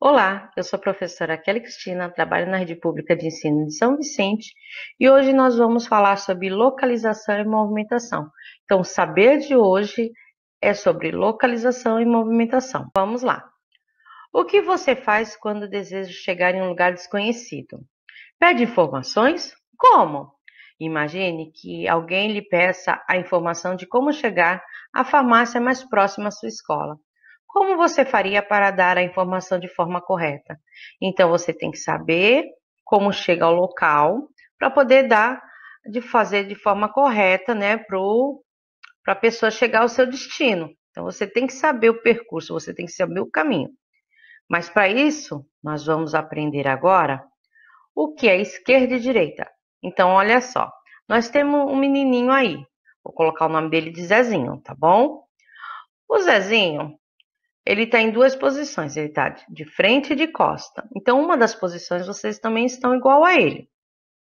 Olá, eu sou a professora Kelly Cristina, trabalho na Rede Pública de Ensino de São Vicente e hoje nós vamos falar sobre localização e movimentação. Então, o saber de hoje é sobre localização e movimentação. Vamos lá! O que você faz quando deseja chegar em um lugar desconhecido? Pede informações? Como? Imagine que alguém lhe peça a informação de como chegar à farmácia mais próxima à sua escola como você faria para dar a informação de forma correta? Então você tem que saber como chega ao local para poder dar de fazer de forma correta, né, para a pessoa chegar ao seu destino. Então você tem que saber o percurso, você tem que saber o caminho. Mas para isso, nós vamos aprender agora o que é esquerda e direita. Então, olha só, nós temos um menininho aí. Vou colocar o nome dele de Zezinho, tá bom? O Zezinho, ele está em duas posições, ele está de frente e de costa. Então, uma das posições vocês também estão igual a ele,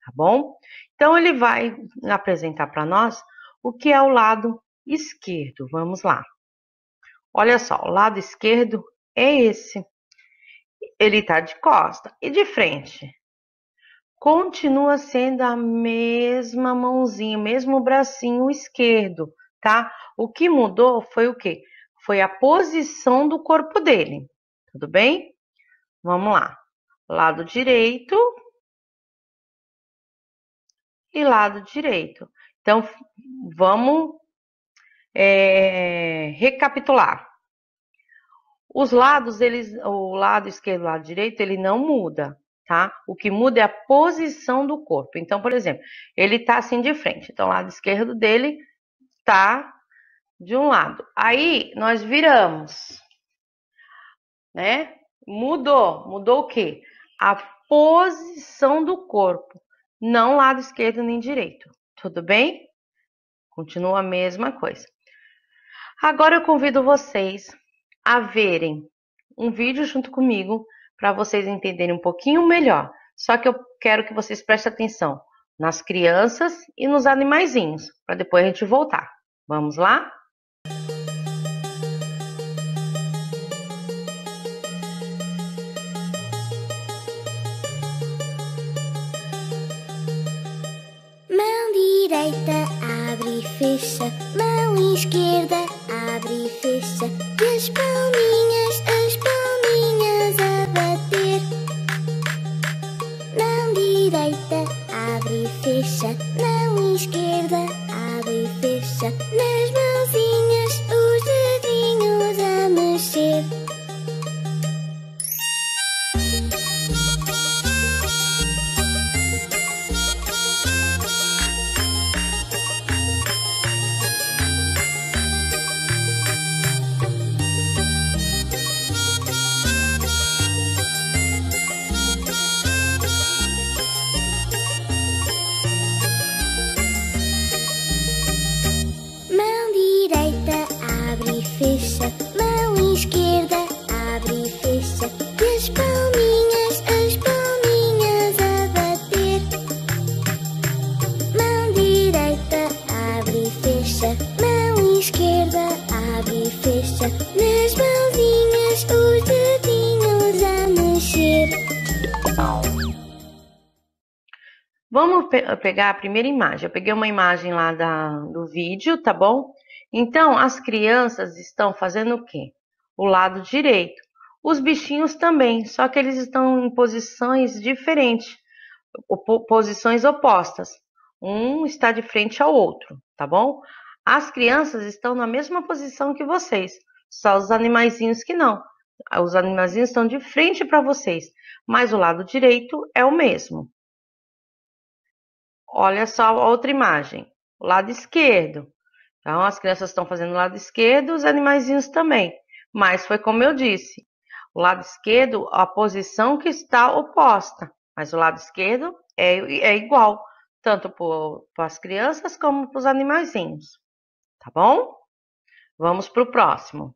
tá bom? Então, ele vai apresentar para nós o que é o lado esquerdo. Vamos lá. Olha só, o lado esquerdo é esse. Ele está de costa e de frente. Continua sendo a mesma mãozinha, o mesmo bracinho esquerdo, tá? O que mudou foi o quê? foi a posição do corpo dele. Tudo bem? Vamos lá. Lado direito e lado direito. Então, vamos é, recapitular. Os lados, eles, o lado esquerdo e o lado direito, ele não muda, tá? O que muda é a posição do corpo. Então, por exemplo, ele tá assim de frente. Então, o lado esquerdo dele tá de um lado. Aí nós viramos, né? Mudou, mudou o quê? A posição do corpo, não lado esquerdo nem direito. Tudo bem? Continua a mesma coisa. Agora eu convido vocês a verem um vídeo junto comigo para vocês entenderem um pouquinho melhor. Só que eu quero que vocês prestem atenção nas crianças e nos animaizinhos, para depois a gente voltar. Vamos lá? deixa E as palminhas, as palminhas a bater Mão direita abre e fecha Vamos pe pegar a primeira imagem. Eu peguei uma imagem lá da, do vídeo, tá bom? Então, as crianças estão fazendo o quê? O lado direito. Os bichinhos também, só que eles estão em posições diferentes, posições opostas. Um está de frente ao outro, tá bom? As crianças estão na mesma posição que vocês, só os animaizinhos que não. Os animaizinhos estão de frente para vocês, mas o lado direito é o mesmo. Olha só outra imagem, o lado esquerdo. Então, as crianças estão fazendo o lado esquerdo, os animaizinhos também. Mas foi como eu disse, o lado esquerdo, a posição que está oposta. Mas o lado esquerdo é, é igual, tanto para as crianças como para os animaizinhos. Tá bom? Vamos para o próximo.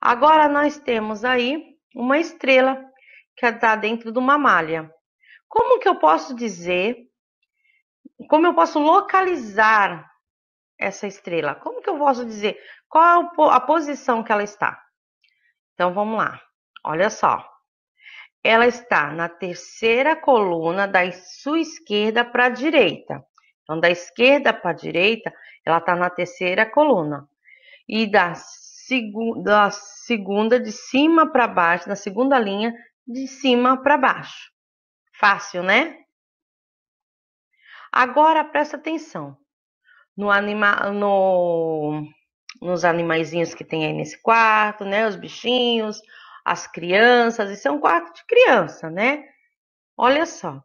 Agora, nós temos aí uma estrela que está dentro de uma malha. Como que eu posso dizer como eu posso localizar essa estrela? Como que eu posso dizer qual é a posição que ela está? Então vamos lá. Olha só. Ela está na terceira coluna da sua esquerda para a direita. Então da esquerda para a direita, ela está na terceira coluna. E da, segu da segunda de cima para baixo, na segunda linha de cima para baixo. Fácil, né? Agora presta atenção no anima, no, nos animaizinhos que tem aí nesse quarto, né? Os bichinhos, as crianças. Isso é um quarto de criança, né? Olha só,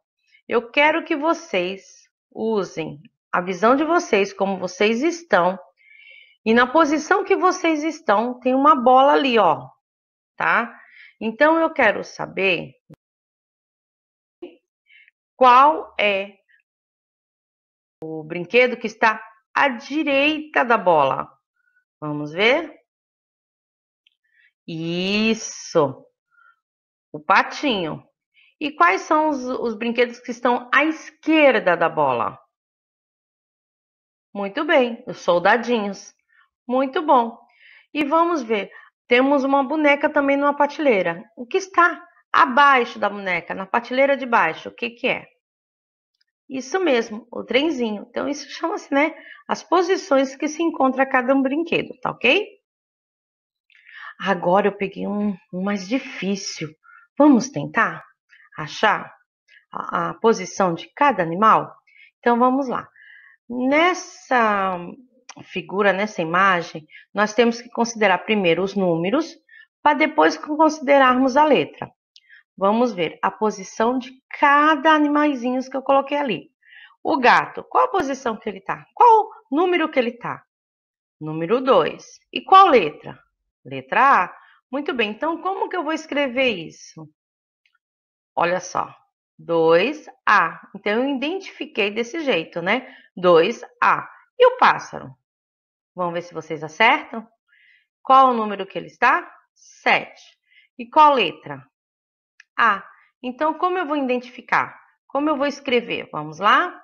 eu quero que vocês usem a visão de vocês, como vocês estão. E na posição que vocês estão, tem uma bola ali, ó, tá? Então eu quero saber qual é o brinquedo que está à direita da bola. Vamos ver? Isso. O patinho. E quais são os, os brinquedos que estão à esquerda da bola? Muito bem, os soldadinhos. Muito bom. E vamos ver, temos uma boneca também numa prateleira. O que está abaixo da boneca, na prateleira de baixo, o que, que é? Isso mesmo, o trenzinho. Então, isso chama-se, né, as posições que se encontra cada um brinquedo, tá ok? Agora eu peguei um, um mais difícil. Vamos tentar achar a, a posição de cada animal? Então, vamos lá. Nessa figura, nessa imagem, nós temos que considerar primeiro os números, para depois considerarmos a letra. Vamos ver a posição de cada animaizinho que eu coloquei ali. O gato, qual a posição que ele está? Qual o número que ele está? Número 2. E qual letra? Letra A. Muito bem, então como que eu vou escrever isso? Olha só, 2A. Então, eu identifiquei desse jeito, né? 2A. E o pássaro? Vamos ver se vocês acertam? Qual o número que ele está? 7. E qual letra? A. Ah, então, como eu vou identificar? Como eu vou escrever? Vamos lá?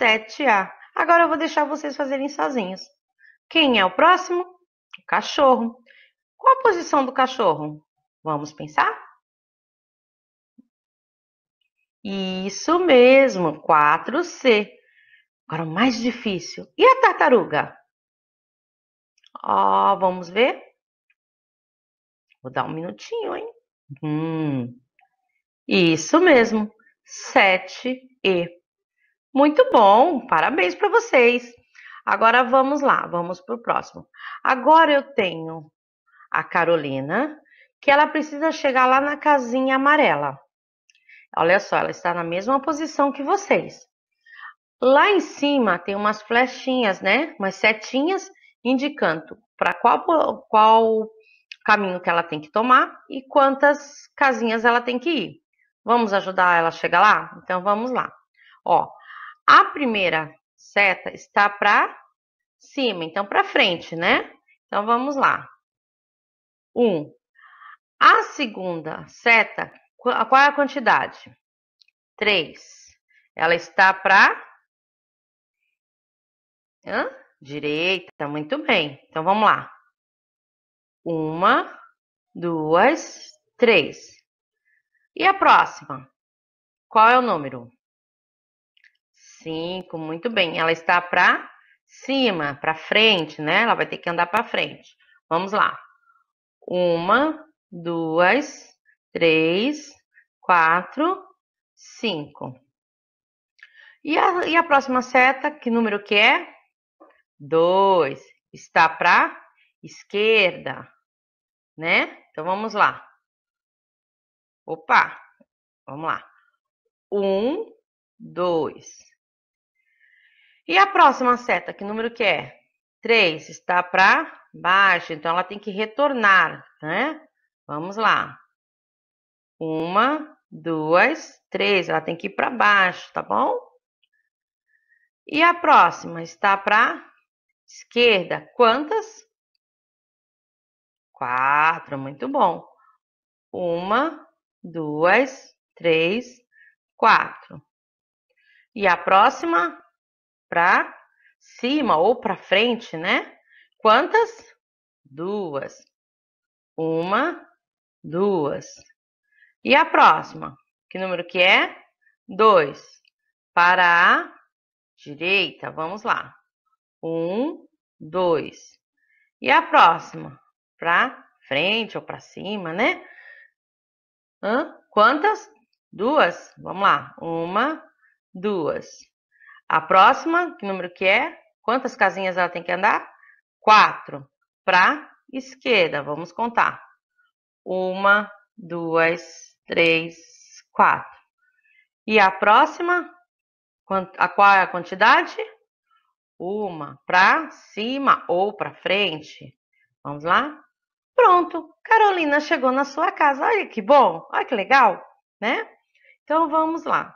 7A. Agora eu vou deixar vocês fazerem sozinhos. Quem é o próximo? O cachorro. Qual a posição do cachorro? Vamos pensar? Isso mesmo, 4C. Agora o mais difícil. E a tartaruga? Ó, oh, vamos ver? Vou dar um minutinho, hein? Hum, isso mesmo, 7E. Muito bom, parabéns para vocês. Agora vamos lá, vamos para o próximo. Agora eu tenho a Carolina, que ela precisa chegar lá na casinha amarela. Olha só, ela está na mesma posição que vocês. Lá em cima tem umas flechinhas, né? Umas setinhas indicando para qual, qual caminho que ela tem que tomar e quantas casinhas ela tem que ir. Vamos ajudar ela a chegar lá? Então vamos lá. Ó, a primeira seta está para cima, então para frente, né? Então vamos lá. Um. A segunda seta, qual é a quantidade? Três. Ela está para direita, muito bem. Então vamos lá. Uma, duas, três. E a próxima? Qual é o número? Cinco, muito bem. Ela está para cima, para frente, né? Ela vai ter que andar para frente. Vamos lá. Uma, duas, três, quatro, cinco. E a, e a próxima seta, que número que é? Dois. Está para esquerda, né? Então vamos lá. Opa, vamos lá. Um, dois. E a próxima seta, que número que é? Três, está para baixo, então ela tem que retornar, né? Vamos lá. Uma, duas, três, ela tem que ir para baixo, tá bom? E a próxima está para esquerda. Quantas? Quatro, muito bom. Uma, duas, três, quatro. E a próxima para cima ou para frente, né? Quantas? Duas. Uma, duas. E a próxima? Que número que é? Dois. Para a direita, vamos lá. Um, dois. E a próxima? para frente ou para cima, né? Hã? Quantas? Duas. Vamos lá. Uma, duas. A próxima, que número que é? Quantas casinhas ela tem que andar? Quatro. Para esquerda. Vamos contar. Uma, duas, três, quatro. E a próxima, a qual é a quantidade? Uma. Para cima ou para frente. Vamos lá? Pronto, Carolina chegou na sua casa. Olha que bom, olha que legal, né? Então vamos lá.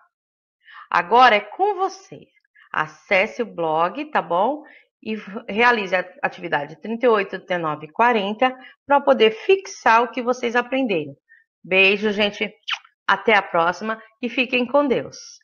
Agora é com você. Acesse o blog, tá bom? E realize a atividade 38, 39 e 40 para poder fixar o que vocês aprenderam. Beijo, gente. Até a próxima e fiquem com Deus.